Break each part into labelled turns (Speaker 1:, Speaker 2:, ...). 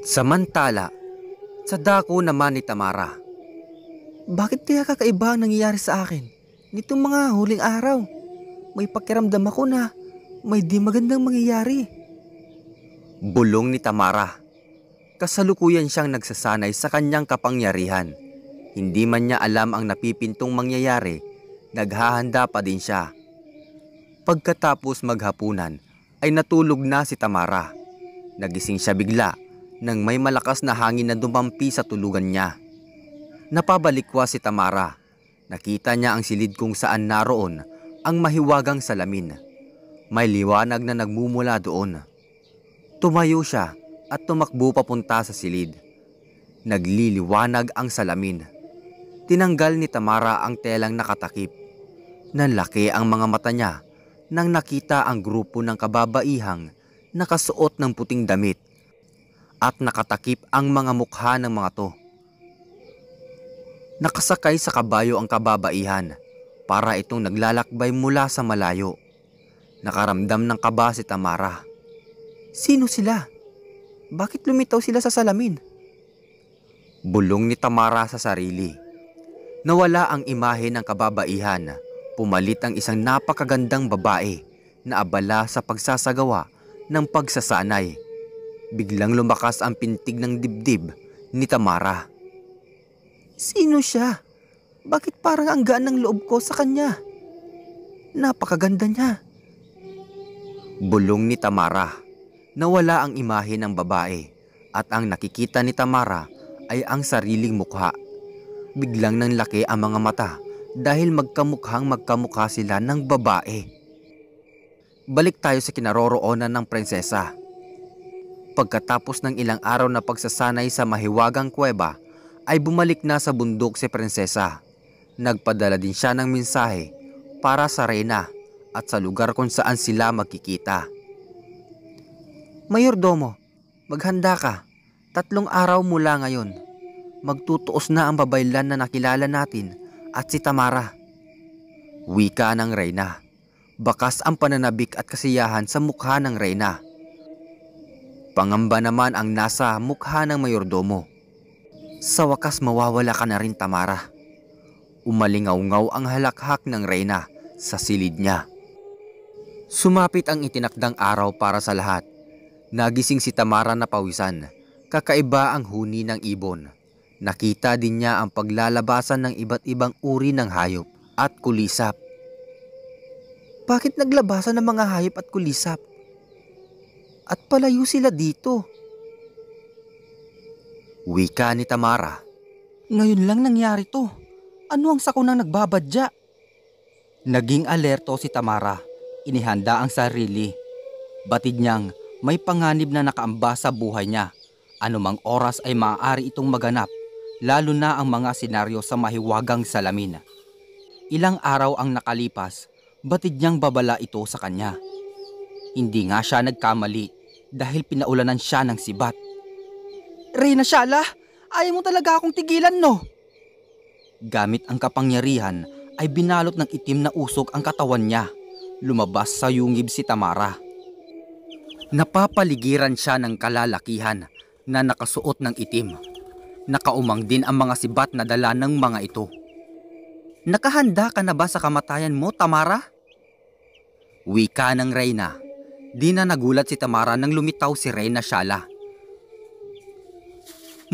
Speaker 1: Samantala, sa dako naman ni Tamara. Bakit kaya kakaiba ang nangyayari sa akin nitong mga huling araw? May pakiramdam ako na may di magandang mangyayari. Bulong ni Tamara. Kasalukuyan siyang nagsasanay sa kanyang kapangyarihan. Hindi man niya alam ang napipintong mangyayari, naghahanda pa din siya. Pagkatapos maghapunan, ay natulog na si Tamara. Nagising siya bigla nang may malakas na hangin na dumampi sa tulugan niya. Napabalikwa si Tamara. Nakita niya ang silid kung saan naroon ang mahiwagang salamin. May liwanag na nagmumula doon. Tumayo siya at tumakbo papunta sa silid. Nagliliwanag ang salamin. Tinanggal ni Tamara ang telang nakatakip. Nanlaki ang mga mata niya nang nakita ang grupo ng kababaihang nakasuot ng puting damit at nakatakip ang mga mukha ng mga to. Nakasakay sa kabayo ang kababaihan para itong naglalakbay mula sa malayo. Nakaramdam ng kaba si Tamara. Sino sila? Bakit lumitaw sila sa salamin? Bulong ni Tamara sa sarili. Nawala ang imahe ng kababaihan. Pumalit ang isang napakagandang babae na abala sa pagsasagawa ng pagsasanay Biglang lumakas ang pintig ng dibdib ni Tamara. Sino siya? Bakit parang ang gaan ng loob ko sa kanya? Napakaganda niya. Bulong ni Tamara. Nawala ang imahe ng babae at ang nakikita ni Tamara ay ang sariling mukha. Biglang nang laki ang mga mata dahil magkamukhang magkamukha sila ng babae. Balik tayo sa kinaroroonan ng prinsesa. Pagkatapos ng ilang araw na pagsasanay sa mahiwagang kuweba, ay bumalik na sa bundok si prinsesa. Nagpadala din siya ng mensahe para sa reyna at sa lugar kung saan sila magkikita. Mayordomo, maghanda ka. Tatlong araw mula ngayon. Magtutuos na ang babaylan na nakilala natin at si Tamara. Wika ng reyna. Bakas ang pananabik at kasiyahan sa mukha ng reyna. Pangamba naman ang nasa mukha ng mayordomo. Sa wakas mawawala ka na rin Tamara. Umalingaw-ngaw ang halakhak ng reyna sa silid niya. Sumapit ang itinakdang araw para sa lahat. Nagising si Tamara na pawisan. Kakaiba ang huni ng ibon. Nakita din niya ang paglalabasan ng iba't ibang uri ng hayop at kulisap. Bakit naglabasan ng mga hayop at kulisap? at palayo sila dito. Wika ni Tamara. Ngayon lang nangyari to. Ano ang sakunang nagbabadya? Naging alerto si Tamara. Inihanda ang sarili. Batid niyang may panganib na nakaamba sa buhay niya. Anumang oras ay maaari itong maganap, lalo na ang mga senaryo sa mahiwagang salamin. Ilang araw ang nakalipas, batid niyang babala ito sa kanya. Hindi nga siya nagkamali dahil pinaulanan siya ng sibat. Rina Shala, ayaw mo talaga akong tigilan no? Gamit ang kapangyarihan ay binalot ng itim na usok ang katawan niya. Lumabas sa yungib si Tamara. Napapaligiran siya ng kalalakihan na nakasuot ng itim. Nakaumang din ang mga sibat na dala ng mga ito. Nakahanda ka na ba sa kamatayan mo, Tamara? Wika ng Reyna. Di na nagulat si Tamara nang lumitaw si Reyna Shala.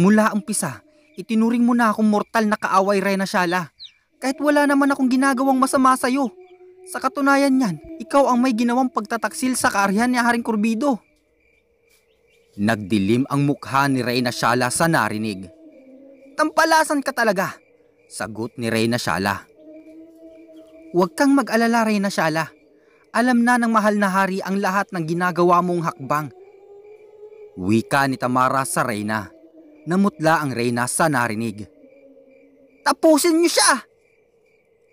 Speaker 1: Mula umpisa, itinuring mo na akong mortal na kaaway Reyna Shala. Kahit wala naman akong ginagawang masama sa'yo. Sa katunayan niyan, ikaw ang may ginawang pagtataksil sa kaarihan ni Haring Kurbido. Nagdilim ang mukha ni Reyna Shala sa narinig. Tampalasan ka talaga, sagot ni Reyna Shala. Huwag kang mag-alala Reyna Shala. Alam na ng mahal na hari ang lahat ng ginagawa mong hakbang. Wika ni Tamara sa Reyna. Namutla ang Reyna sa narinig. Tapusin niyo siya!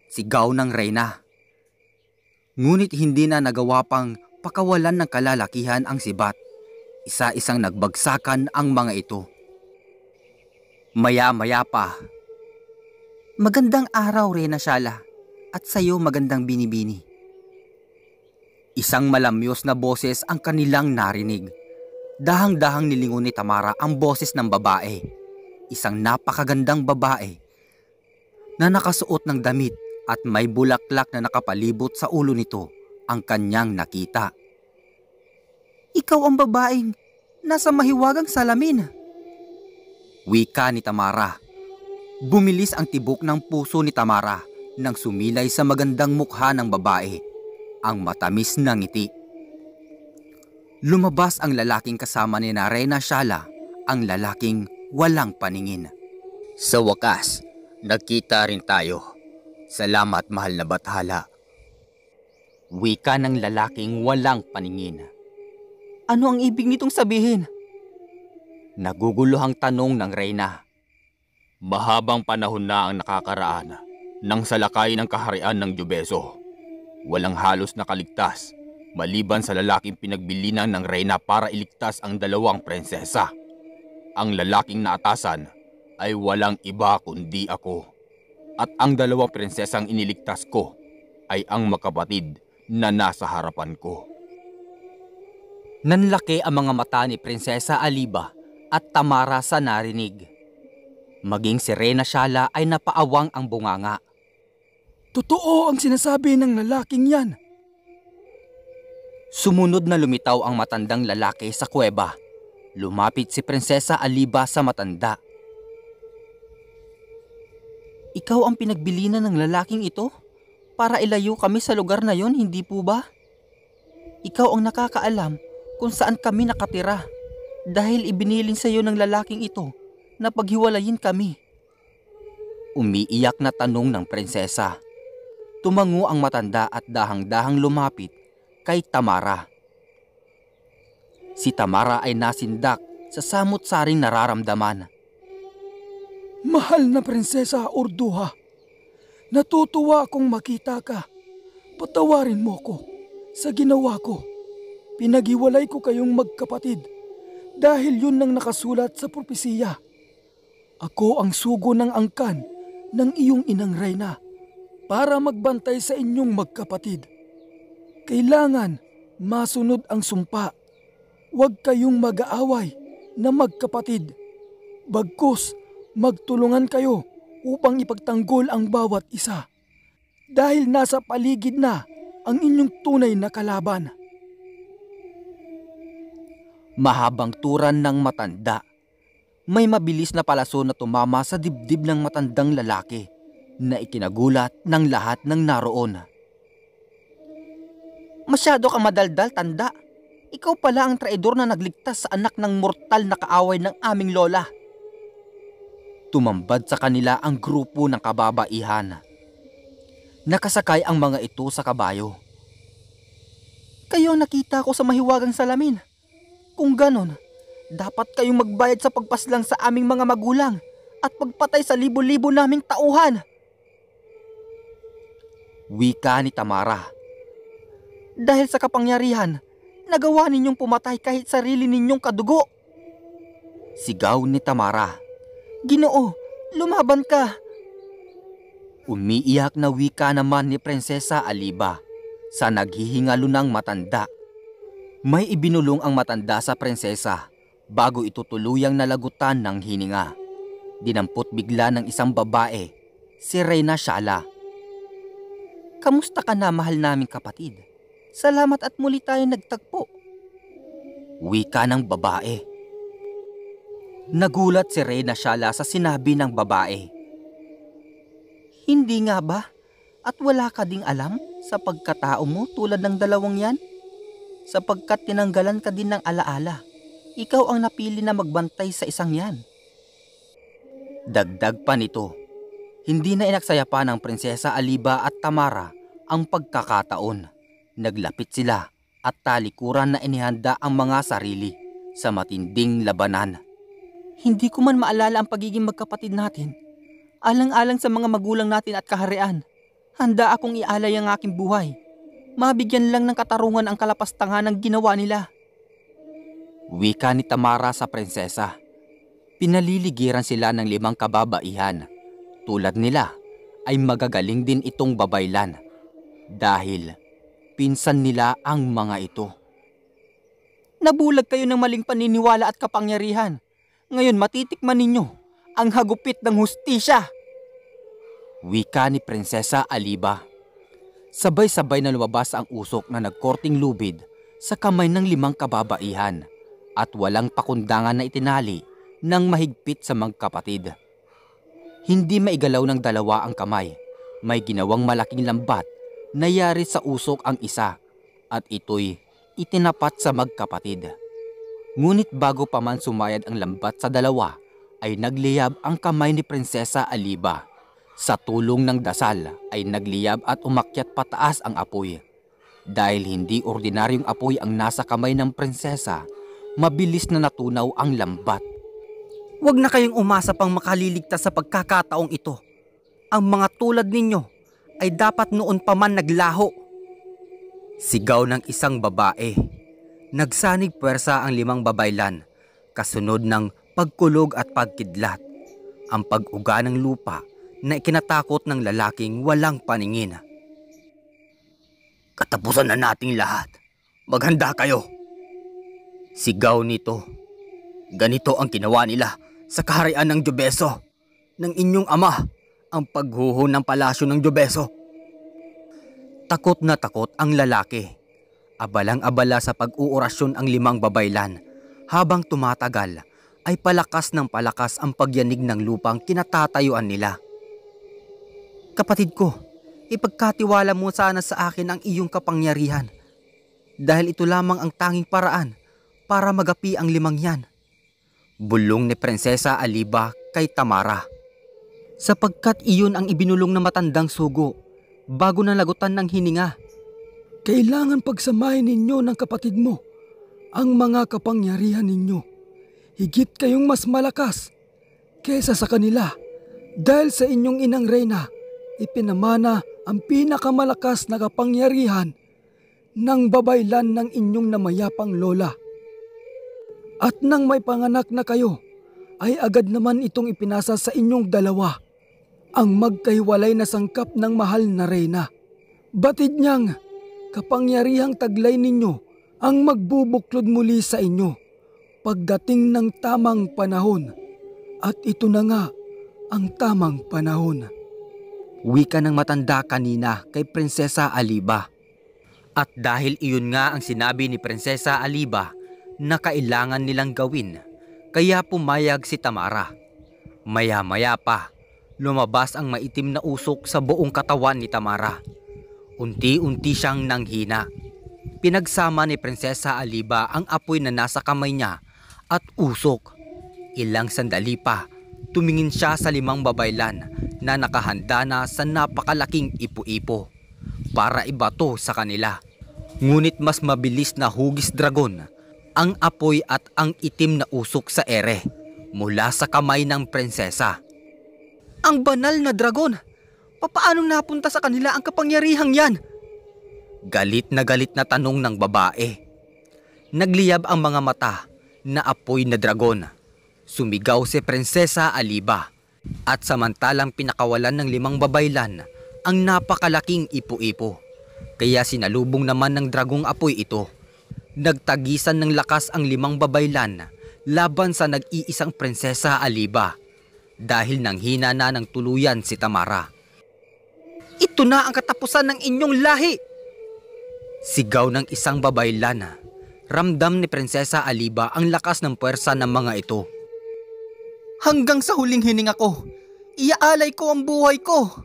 Speaker 1: Sigaw ng Reyna. Ngunit hindi na nagawa pang pakawalan ng kalalakihan ang sibat. Isa-isang nagbagsakan ang mga ito. Maya-maya pa. Magandang araw, Reyna Shala. At sa'yo magandang binibini. Isang malamyos na boses ang kanilang narinig. Dahang-dahang nilingon ni Tamara ang boses ng babae. Isang napakagandang babae na nakasuot ng damit at may bulaklak na nakapalibot sa ulo nito ang kanyang nakita. Ikaw ang babaeng nasa mahiwagang salamin. Wika ni Tamara. Bumilis ang tibok ng puso ni Tamara nang sumilay sa magandang mukha ng babae ang matamis na ngiti. Lumabas ang lalaking kasama ni Narena Shala, ang lalaking walang paningin. Sa wakas, nagkita rin tayo. Salamat mahal na bathala. Wika ng lalaking walang paningin. Ano ang ibig nitong sabihin? Naguguluhang tanong ng Reyna. Mahabang panahon na ang nakakaraan ng salakay ng kaharian ng Jubeso. Walang halos nakaligtas maliban sa lalaking pinagbilinan ng reyna para iligtas ang dalawang prinsesa. Ang lalaking naatasan ay walang iba kundi ako. At ang dalawang prinsesang iniligtas ko ay ang makapatid na nasa harapan ko. Nanlaki ang mga mata ni Prinsesa Aliba at Tamara sa narinig. Maging si Rena Shala ay napaawang ang bunganga
Speaker 2: Totoo ang sinasabi ng lalaking yan.
Speaker 1: Sumunod na lumitaw ang matandang lalaki sa kuweba. Lumapit si Prinsesa Aliba sa matanda. Ikaw ang pinagbilinan ng lalaking ito? Para ilayo kami sa lugar na yon, hindi po ba? Ikaw ang nakakaalam kung saan kami nakatira dahil ibinilin sa iyo ng lalaking ito na paghiwalayin kami. Umiiyak na tanong ng prinsesa tumango ang matanda at dahang-dahang lumapit kay Tamara. Si Tamara ay nasindak sa samot-saring nararamdaman.
Speaker 2: Mahal na prinsesa Urduha, natutuwa akong makita ka. Patawarin mo ko sa ginawa ko. Pinaghiwalay ko kayong magkapatid dahil yun ang nakasulat sa propesiya. Ako ang sugo ng angkan ng iyong inang reyna para magbantay sa inyong magkapatid. Kailangan masunod ang sumpa. Huwag kayong mag-aaway na magkapatid. Bagkus, magtulungan kayo upang ipagtanggol ang bawat isa. Dahil nasa paligid na ang inyong tunay na kalaban.
Speaker 1: Mahabang turan ng matanda. May mabilis na palaso na tumama sa dibdib ng matandang lalaki na ikinagulat ng lahat ng naroon. Masyado ka madaldal, tanda. Ikaw pala ang traidor na nagligtas sa anak ng mortal na kaaway ng aming lola. Tumambad sa kanila ang grupo ng kababaihan. Nakasakay ang mga ito sa kabayo. Kayo ang nakita ko sa mahiwagang salamin. Kung ganon, dapat kayong magbayad sa pagpaslang sa aming mga magulang at pagpatay sa libo-libo naming tauhan. Wika ni Tamara. Dahil sa kapangyarihan, nagawa ninyong pumatay kahit sarili ninyong kadugo. Sigaw ni Tamara. Ginoo, lumaban ka! Umiiyak na wika naman ni Prinsesa Aliba sa naghihingalo ng matanda. May ibinulong ang matanda sa prinsesa bago ito tuluyang nalagutan ng hininga. Dinampot bigla ng isang babae, si Reyna Shala Kamusta ka na mahal naming kapatid? Salamat at muli tayo nagtagpo. Wika ng babae. Nagulat si Reyna Shala sa sinabi ng babae. Hindi nga ba? At wala ka ding alam sa pagkatao mo tulad ng dalawang yan? Sapagkat tinanggalan ka din ng alaala, ikaw ang napili na magbantay sa isang yan. Dagdag pa nito, hindi na inaksaya pa ng Prinsesa Aliba at Tamara ang pagkakataon. Naglapit sila at talikuran na inihanda ang mga sarili sa matinding labanan. Hindi ko man maalala ang pagiging magkapatid natin. Alang-alang sa mga magulang natin at kaharian, handa akong ialay ang aking buhay. Mabigyan lang ng katarungan ang kalapastangan ng ginawa nila. Wika ni Tamara sa prinsesa. Pinaliligiran sila ng limang kababaihan tulad nila ay magagaling din itong babaylan dahil pinsan nila ang mga ito. Nabulag kayo ng maling paniniwala at kapangyarihan. Ngayon matitikman ninyo ang hagupit ng hustisya. Wika ni Prinsesa Aliba. Sabay-sabay na lumabas ang usok na nagkorting lubid sa kamay ng limang kababaihan at walang pakundangan na itinali ng mahigpit sa magkapatid. Hindi maigalaw ng dalawa ang kamay. May ginawang malaking lambat. Nayari sa usok ang isa at ito'y itinapat sa magkapatid. Ngunit bago pa man sumayad ang lambat sa dalawa, ay nagliyab ang kamay ni Prinsesa Aliba. Sa tulong ng dasal ay nagliyab at umakyat pataas ang apoy. Dahil hindi ordinaryong apoy ang nasa kamay ng prinsesa, mabilis na natunaw ang lambat. Huwag na kayong umasa pang makaliligtas sa pagkakataong ito. Ang mga tulad ninyo ay dapat noon pa man naglaho. Sigaw ng isang babae. Nagsanig pwersa ang limang babaylan kasunod ng pagkulog at pagkidlat. Ang pag-uga ng lupa na ikinatakot ng lalaking walang paningin. Katapusan na nating lahat. Maghanda kayo. Sigaw nito. Ganito ang ginawa nila sa kaharian ng Diyobeso, ng inyong ama, ang paghuho ng palasyo ng Diyobeso. Takot na takot ang lalaki. Abalang-abala sa pag-uorasyon ang limang babaylan. Habang tumatagal, ay palakas ng palakas ang pagyanig ng lupang kinatatayuan nila. Kapatid ko, ipagkatiwala mo sana sa akin ang iyong kapangyarihan dahil ito lamang ang tanging paraan para magapi ang limang yan bulong ni Prinsesa Aliba kay Tamara. Sapagkat iyon ang ibinulong na matandang sugo bago na lagutan ng hininga. Kailangan
Speaker 2: pagsamahin ninyo ng kapatid mo ang mga kapangyarihan ninyo. Higit kayong mas malakas kesa sa kanila dahil sa inyong inang reyna ipinamana ang pinakamalakas na kapangyarihan ng babaylan ng inyong namayapang lola. At nang may panganak na kayo, ay agad naman itong ipinasa sa inyong dalawa. Ang magkahiwalay na sangkap ng mahal na reyna. Batid niyang kapangyarihang taglay ninyo ang magbubuklod muli sa inyo pagdating ng tamang panahon. At ito na nga ang tamang panahon.
Speaker 1: Wika ng matanda kanina kay Prinsesa Aliba. At dahil iyon nga ang sinabi ni Prinsesa Aliba, na kailangan nilang gawin kaya pumayag si Tamara. Maya-maya pa, lumabas ang maitim na usok sa buong katawan ni Tamara. Unti-unti siyang nanghina. Pinagsama ni Prinsesa Aliba ang apoy na nasa kamay niya at usok. Ilang sandali pa, tumingin siya sa limang babaylan na nakahanda na sa napakalaking ipo-ipo para ibato sa kanila. Ngunit mas mabilis na hugis dragon ang apoy at ang itim na usok sa ere mula sa kamay ng prinsesa. Ang banal na dragon! Papaano napunta sa kanila ang kapangyarihang yan? Galit na galit na tanong ng babae. Nagliyab ang mga mata na apoy na dragon. Sumigaw si Prinsesa Aliba at samantalang pinakawalan ng limang babaylan ang napakalaking ipo-ipo. Kaya sinalubong naman ng dragong apoy ito. Nagtagisan ng lakas ang limang babaylan laban sa nag-iisang prinsesa Aliba dahil nang hina na ng tuluyan si Tamara. Ito na ang katapusan ng inyong lahi! Sigaw ng isang babaylan. Ramdam ni Prinsesa Aliba ang lakas ng puwersa ng mga ito. Hanggang sa huling hininga ko, iaalay ko ang buhay ko!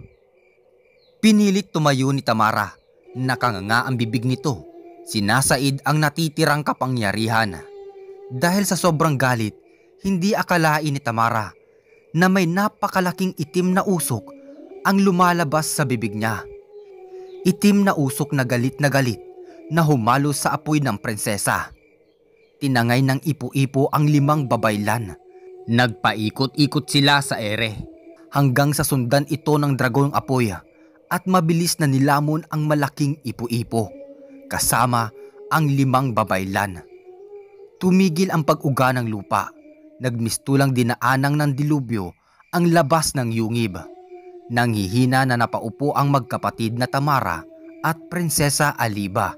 Speaker 1: Pinilit tumayo ni Tamara. Nakanganga ang bibig nito Si ang natitirang kapangyarihan. Dahil sa sobrang galit, hindi akalain ni Tamara na may napakalaking itim na usok ang lumalabas sa bibig niya. Itim na usok na galit na galit na humalo sa apoy ng prinsesa. Tinangay ng ipo-ipo ang limang babaylan. Nagpaikot-ikot sila sa ere hanggang sa sundan ito ng dragong apoy at mabilis na nilamon ang malaking ipo-ipo kasama ang limang babaylan. Tumigil ang pag-uga ng lupa. Nagmistulang dinaanang ng dilubyo ang labas ng yungib. Nanghihina na napaupo ang magkapatid na Tamara at Prinsesa Aliba.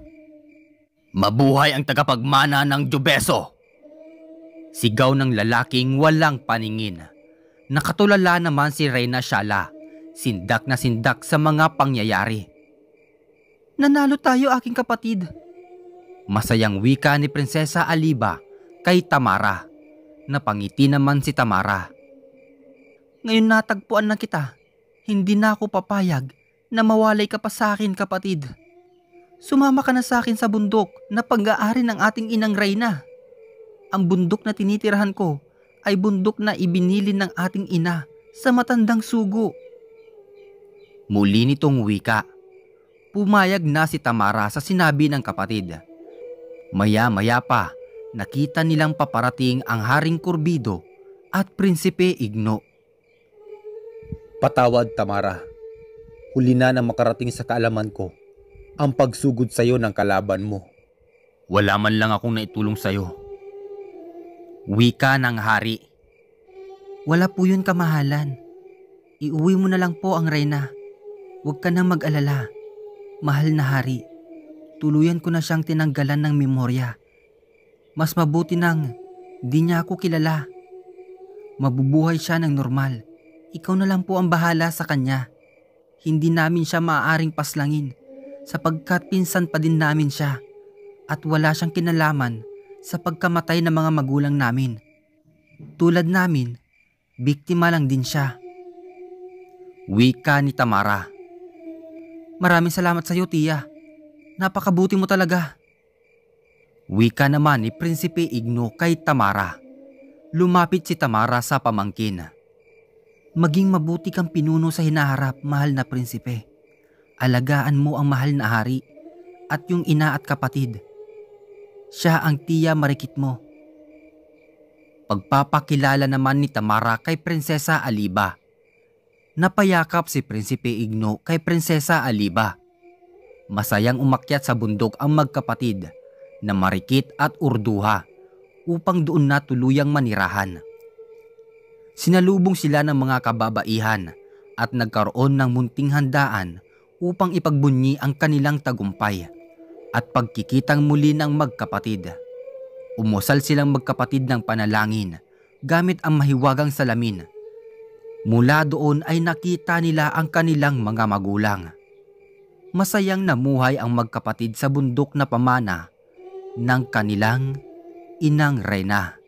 Speaker 1: Mabuhay ang tagapagmana ng Jubeso! Sigaw ng lalaking walang paningin. Nakatulala naman si Reyna Shala, sindak na sindak sa mga pangyayari. Nanalo tayo aking kapatid. Masayang wika ni Prinsesa Aliba kay Tamara. Napangiti naman si Tamara. Ngayon natagpuan na kita. Hindi na ako papayag na mawalay ka pa sa akin kapatid. Sumama ka na sa akin sa bundok na pag-aari ng ating inang Reyna. Ang bundok na tinitirahan ko ay bundok na ibinili ng ating ina sa matandang sugo. Muli nitong wika pumayag na si Tamara sa sinabi ng kapatid. Maya-maya pa, nakita nilang paparating ang Haring Kurbido at Prinsipe Igno. Patawad Tamara, huli na na makarating sa kaalaman ko ang pagsugod sa iyo ng kalaban mo. Wala man lang akong naitulong iyo. Wika ng hari. Wala po yun kamahalan. Iuwi mo na lang po ang reyna. Huwag ka nang mag-alala. Mahal na hari, tuluyan ko na siyang tinanggalan ng memorya. Mas mabuti nang di niya ako kilala. Mabubuhay siya ng normal. Ikaw na lang po ang bahala sa kanya. Hindi namin siya maaaring paslangin sapagkat pinsan pa din namin siya at wala siyang kinalaman sa pagkamatay ng mga magulang namin. Tulad namin, biktima lang din siya. Wika ni Tamara. Maraming salamat sa iyo, tiya. Napakabuti mo talaga. Wika naman ni Prinsipe Igno kay Tamara. Lumapit si Tamara sa pamangkin. Maging mabuti kang pinuno sa hinaharap, mahal na prinsipe. Alagaan mo ang mahal na hari at yung ina at kapatid. Siya ang tiya marikit mo. Pagpapakilala naman ni Tamara kay Prinsesa Aliba napayakap si Prinsipe Igno kay Prinsesa Aliba. Masayang umakyat sa bundok ang magkapatid na Marikit at Urduha upang doon na tuluyang manirahan. Sinalubong sila ng mga kababaihan at nagkaroon ng munting handaan upang ipagbunyi ang kanilang tagumpay at pagkikitang muli ng magkapatid. Umusal silang magkapatid ng panalangin gamit ang mahiwagang salamin Mula doon ay nakita nila ang kanilang mga magulang. Masayang namuhay ang magkapatid sa bundok na pamana ng kanilang inang reyna.